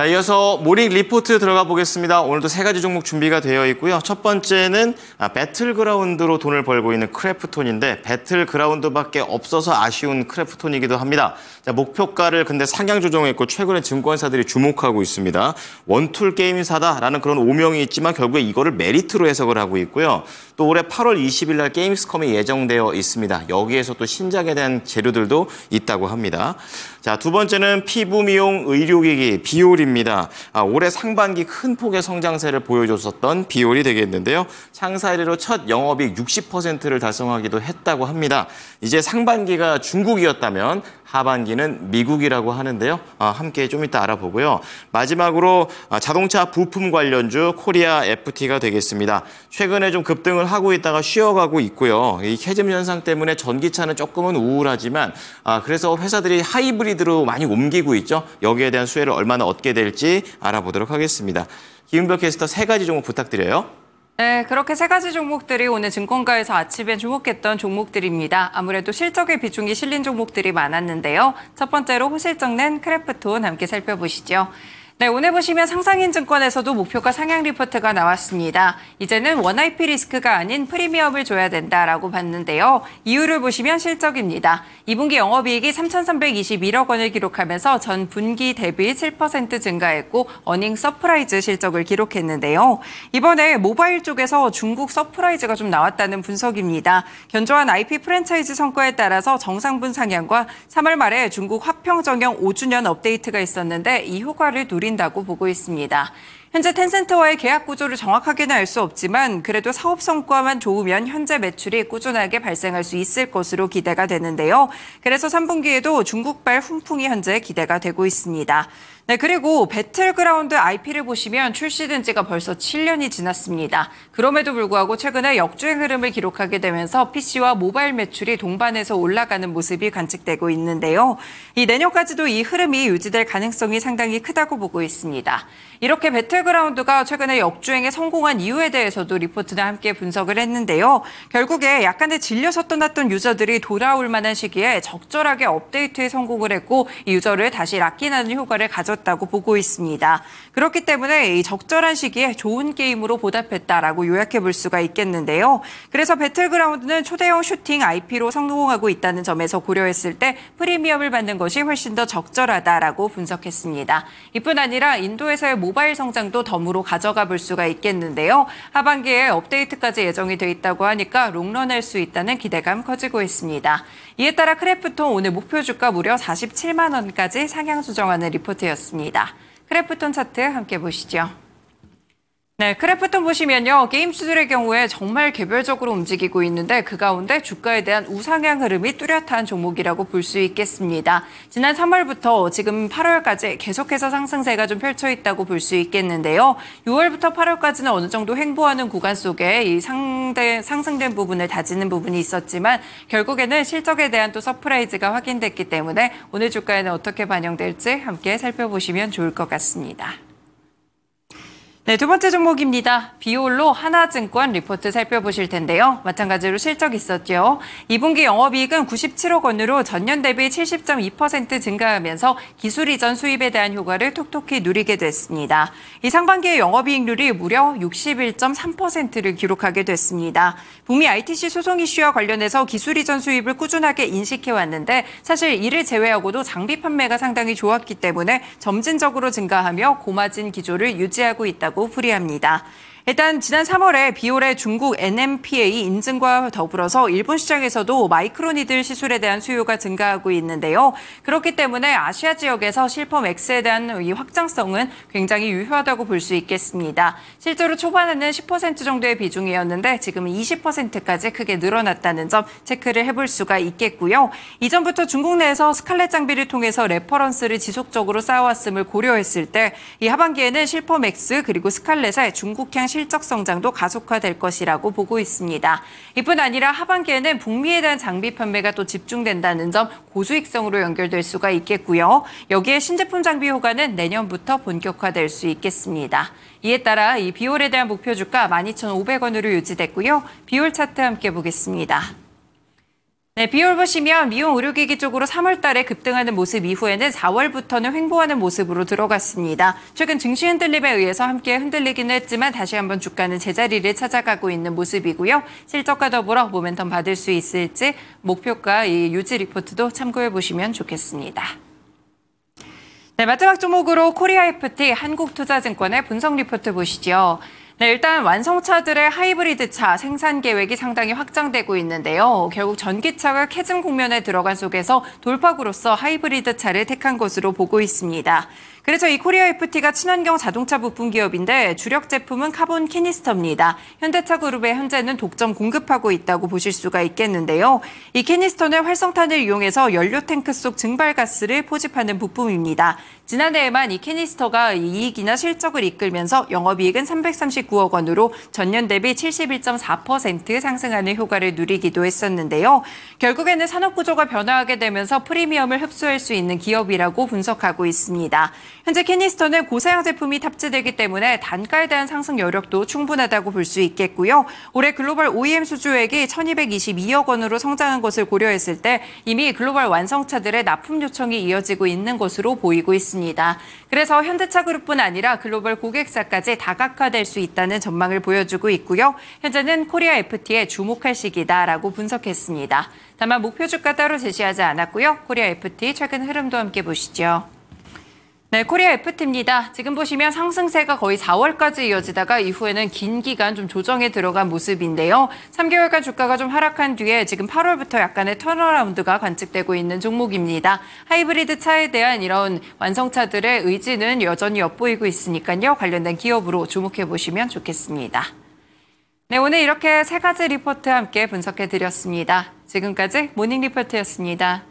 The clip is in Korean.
자, 이어서 모닝 리포트 들어가 보겠습니다. 오늘도 세 가지 종목 준비가 되어 있고요. 첫 번째는 아, 배틀그라운드로 돈을 벌고 있는 크래프톤인데 배틀그라운드밖에 없어서 아쉬운 크래프톤이기도 합니다. 자, 목표가를 근데 상향 조정했고 최근에 증권사들이 주목하고 있습니다. 원툴 게임사다라는 그런 오명이 있지만 결국에 이거를 메리트로 해석을 하고 있고요. 또 올해 8월 20일 날 게임스컴이 예정되어 있습니다. 여기에서 또 신작에 대한 재료들도 있다고 합니다. 자, 두 번째는 피부 미용 의료기기 비올입니다. 아, 올해 상반기 큰 폭의 성장세를 보여줬었던 비올이 되겠는데요. 창사 이래로 첫영업이 60%를 달성하기도 했다고 합니다. 이제 상반기가 중국이었다면 하반기는 미국이라고 하는데요. 아, 함께 좀 이따 알아보고요. 마지막으로 아, 자동차 부품 관련주 코리아 FT가 되겠습니다. 최근에 좀 급등을 하고 있다가 쉬어가고 있고요. 이 캐즘 현상 때문에 전기차는 조금은 우울하지만 아, 그래서 회사들이 하이브리드로 많이 옮기고 있죠. 여기에 대한 수혜를 얼마나 얻게 될지 알아보도록 하겠습니다. 김은별 캐스터 세 가지 종목 부탁드려요. 네, 그렇게 세 가지 종목들이 오늘 증권가에서 아침에 주목했던 종목들입니다. 아무래도 실적의 비중이 실린 종목들이 많았는데요. 첫 번째로 호실적 낸 크래프톤 함께 살펴보시죠. 네, 오늘 보시면 상상인증권에서도 목표가 상향 리포트가 나왔습니다. 이제는 원IP 리스크가 아닌 프리미엄을 줘야 된다라고 봤는데요. 이유를 보시면 실적입니다. 2분기 영업이익이 3,321억 원을 기록하면서 전 분기 대비 7% 증가했고 어닝 서프라이즈 실적을 기록했는데요. 이번에 모바일 쪽에서 중국 서프라이즈가 좀 나왔다는 분석입니다. 견조한 IP 프랜차이즈 성과에 따라서 정상분 상향과 3월 말에 중국 화평 정영 5주년 업데이트가 있었는데 이 효과를 누린 보인다고 보고 있습니다. 현재 텐센트와의 계약 구조를 정확하게는 알 수 없지만 그래도 사업 성과만 좋으면 현재 매출이 꾸준하게 발생할 수 있을 것으로 기대가 되는데요. 그래서 3분기에도 중국발 훈풍이 현재 기대가 되고 있습니다. 네, 그리고 배틀그라운드 IP를 보시면 출시된 지가 벌써 7년이 지났습니다. 그럼에도 불구하고 최근에 역주행 흐름을 기록하게 되면서 PC와 모바일 매출이 동반해서 올라가는 모습이 관측되고 있는데요. 이 내년까지도 이 흐름이 유지될 가능성이 상당히 크다고 보고 있습니다. 이렇게 배틀그라운드가 최근에 역주행에 성공한 이유에 대해서도 리포트와 함께 분석을 했는데요. 결국에 약간의 질려서 떠났던 유저들이 돌아올 만한 시기에 적절하게 업데이트에 성공을 했고 유저를 다시 락인하는 효과를 가졌 있었다고 보고 있습니다. 그렇기 때문에 이 적절한 시기에 좋은 게임으로 보답했다라고 요약해 볼 수가 있겠는데요. 그래서 배틀그라운드는 초대형 슈팅 IP로 성공하고 있다는 점에서 고려했을 때 프리미엄을 받는 것이 훨씬 더 적절하다라고 분석했습니다. 이뿐 아니라 인도에서의 모바일 성장도 덤으로 가져가 볼 수가 있겠는데요. 하반기에 업데이트까지 예정이 돼 있다고 하니까 롱런할 수 있다는 기대감 커지고 있습니다. 이에 따라 크래프톤 오늘 목표 주가 무려 47만 원까지 상향 조정하는 리포트였습니다. 크래프톤 차트 함께 보시죠. 네, 크래프톤 보시면요. 게임 주들의 경우에 정말 개별적으로 움직이고 있는데 그 가운데 주가에 대한 우상향 흐름이 뚜렷한 종목이라고 볼 수 있겠습니다. 지난 3월부터 지금 8월까지 계속해서 상승세가 좀 펼쳐 있다고 볼 수 있겠는데요. 6월부터 8월까지는 어느 정도 횡보하는 구간 속에 이 상대, 상승된 부분을 다지는 부분이 있었지만 결국에는 실적에 대한 또 서프라이즈가 확인됐기 때문에 오늘 주가에는 어떻게 반영될지 함께 살펴보시면 좋을 것 같습니다. 네, 두 번째 종목입니다. 비올로 하나증권 리포트 살펴보실 텐데요. 마찬가지로 실적 있었죠. 2분기 영업이익은 97억 원으로 전년 대비 70.2% 증가하면서 기술 이전 수입에 대한 효과를 톡톡히 누리게 됐습니다. 이 상반기의 영업이익률이 무려 61.3%를 기록하게 됐습니다. 북미 ITC 소송 이슈와 관련해서 기술 이전 수입을 꾸준하게 인식해왔는데 사실 이를 제외하고도 장비 판매가 상당히 좋았기 때문에 점진적으로 증가하며 고마진 기조를 유지하고 있다고 않고 불이합니다. 일단 지난 3월에 비올의 중국 NMPA 인증과 더불어서 일본 시장에서도 마이크로니들 시술에 대한 수요가 증가하고 있는데요. 그렇기 때문에 아시아 지역에서 실펌 X에 대한 이 확장성은 굉장히 유효하다고 볼 수 있겠습니다. 실제로 초반에는 10% 정도의 비중이었는데 지금은 20%까지 크게 늘어났다는 점 체크를 해볼 수가 있겠고요. 이전부터 중국 내에서 스칼렛 장비를 통해서 레퍼런스를 지속적으로 쌓아왔음을 고려했을 때 이 하반기에는 실펌 X 그리고 스칼렛의 중국향 실 실적 성장도 가속화될 것이라고 보고 있습니다. 이뿐 아니라 하반기에는 북미에 대한 장비 판매가 또 집중된다는 점 고수익성으로 연결될 수가 있겠고요. 여기에 신제품 장비 호가는 내년부터 본격화될 수 있겠습니다. 이에 따라 이 비올에 대한 목표 주가 12,500원으로 유지됐고요. 비올 차트 함께 보겠습니다. 네, 비올 보시면 미용 의료기기 쪽으로 3월 달에 급등하는 모습 이후에는 4월부터는 횡보하는 모습으로 들어갔습니다. 최근 증시 흔들림에 의해서 함께 흔들리기는 했지만 다시 한번 주가는 제자리를 찾아가고 있는 모습이고요. 실적과 더불어 모멘텀 받을 수 있을지 목표가 이 유지 리포트도 참고해 보시면 좋겠습니다. 네, 마지막 종목으로 코리아 FT 한국투자증권의 분석 리포트 보시죠. 네, 일단 완성차들의 하이브리드 차 생산 계획이 상당히 확장되고 있는데요. 결국 전기차가 캐즘 국면에 들어간 속에서 돌파구로서 하이브리드 차를 택한 것으로 보고 있습니다. 그래서 이 코리아 FT가 친환경 자동차 부품 기업인데 주력 제품은 카본 캐니스터입니다. 현대차 그룹에 현재는 독점 공급하고 있다고 보실 수가 있겠는데요. 이 캐니스터는 활성탄을 이용해서 연료 탱크 속 증발가스를 포집하는 부품입니다. 지난해에만 이 캐니스터가 이익이나 실적을 이끌면서 영업이익은 339억 원으로 전년 대비 71.4% 상승하는 효과를 누리기도 했었는데요. 결국에는 산업 구조가 변화하게 되면서 프리미엄을 흡수할 수 있는 기업이라고 분석하고 있습니다. 현재 캐니스터는 고사양 제품이 탑재되기 때문에 단가에 대한 상승 여력도 충분하다고 볼 수 있겠고요. 올해 글로벌 OEM 수주액이 1,222억 원으로 성장한 것을 고려했을 때 이미 글로벌 완성차들의 납품 요청이 이어지고 있는 것으로 보이고 있습니다. 그래서 현대차 그룹뿐 아니라 글로벌 고객사까지 다각화될 수 있다는 전망을 보여주고 있고요. 현재는 코리아 FT에 주목할 시기다라고 분석했습니다. 다만 목표 주가 따로 제시하지 않았고요. 코리아 FT 최근 흐름도 함께 보시죠. 네, 코리아 F트입니다. 지금 보시면 상승세가 거의 4월까지 이어지다가 이후에는 긴 기간 좀 조정에 들어간 모습인데요. 3개월간 주가가 좀 하락한 뒤에 지금 8월부터 약간의 턴어라운드가 관측되고 있는 종목입니다. 하이브리드 차에 대한 이런 완성차들의 의지는 여전히 엿보이고 있으니까요. 관련된 기업으로 주목해 보시면 좋겠습니다. 네, 오늘 이렇게 세 가지 리포트 함께 분석해 드렸습니다. 지금까지 모닝 리포트였습니다.